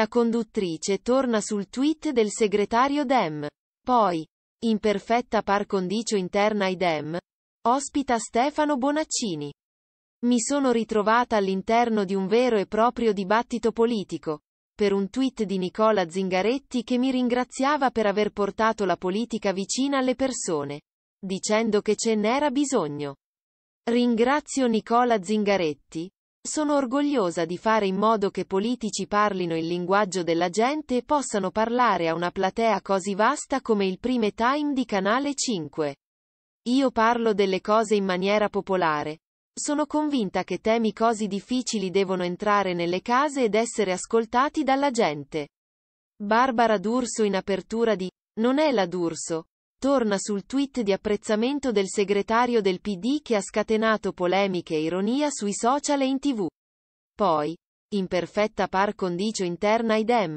La conduttrice torna sul tweet del segretario Dem. Poi, in perfetta par condicio interna ai Dem, ospita Stefano Bonaccini. Mi sono ritrovata all'interno di un vero e proprio dibattito politico, per un tweet di Nicola Zingaretti che mi ringraziava per aver portato la politica vicina alle persone, dicendo che ce n'era bisogno. Ringrazio Nicola Zingaretti, sono orgogliosa di fare in modo che politici parlino il linguaggio della gente e possano parlare a una platea così vasta come il prime time di Canale 5. Io parlo delle cose in maniera popolare. Sono convinta che temi così difficili devono entrare nelle case ed essere ascoltati dalla gente. Barbara D'Urso in apertura di Non è la D'Urso, torna sul tweet di apprezzamento del segretario del PD che ha scatenato polemiche e ironia sui social e in tv. Poi, in perfetta par condicio interna idem,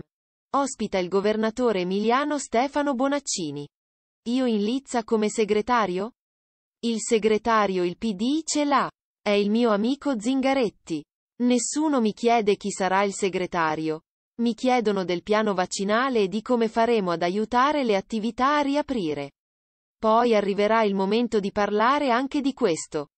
ospita il governatore emiliano Stefano Bonaccini. Io in lizza come segretario? Il segretario il PD ce l'ha. È il mio amico Zingaretti. Nessuno mi chiede chi sarà il segretario. Mi chiedono del piano vaccinale e di come faremo ad aiutare le attività a riaprire. Poi arriverà il momento di parlare anche di questo.